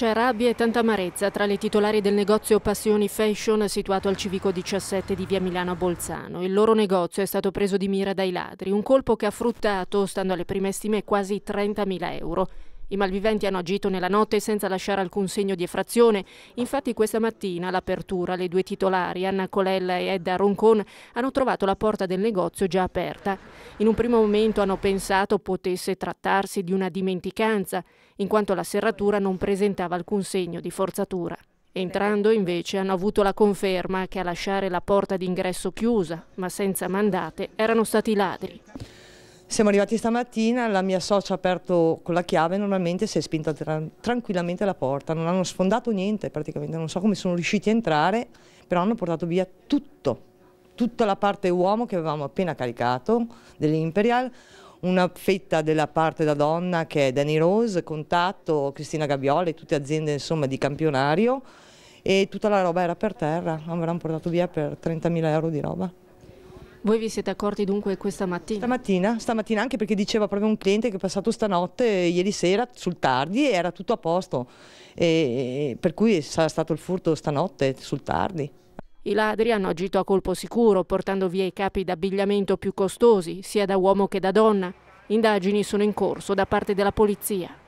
C'è rabbia e tanta amarezza tra le titolari del negozio Passioni Fashion situato al civico 17 di via Milano a Bolzano. Il loro negozio è stato preso di mira dai ladri, un colpo che ha fruttato, stando alle prime stime, quasi 30.000 euro. I malviventi hanno agito nella notte senza lasciare alcun segno di effrazione. Infatti questa mattina all'apertura le due titolari, Anna Colella e Edda Roncon, hanno trovato la porta del negozio già aperta. In un primo momento hanno pensato potesse trattarsi di una dimenticanza, in quanto la serratura non presentava alcun segno di forzatura. Entrando invece hanno avuto la conferma che a lasciare la porta d'ingresso chiusa, ma senza mandate, erano stati ladri. Siamo arrivati stamattina, la mia socia ha aperto con la chiave, e normalmente si è spinta tra tranquillamente la porta, non hanno sfondato niente praticamente, non so come sono riusciti a entrare, però hanno portato via tutto, tutta la parte uomo che avevamo appena caricato dell'Imperial, una fetta della parte da donna che è Danny Rose, Contatto, Cristina Gabioli, tutte aziende insomma, di campionario e tutta la roba era per terra, avevano portato via per 30.000 euro di roba. Voi vi siete accorti dunque questa mattina? Stamattina, stamattina anche perché diceva proprio un cliente che è passato stanotte, eh, ieri sera, sul tardi, e era tutto a posto. E, per cui sarà stato il furto stanotte, sul tardi. I ladri hanno agito a colpo sicuro, portando via i capi d'abbigliamento più costosi, sia da uomo che da donna. Indagini sono in corso da parte della polizia.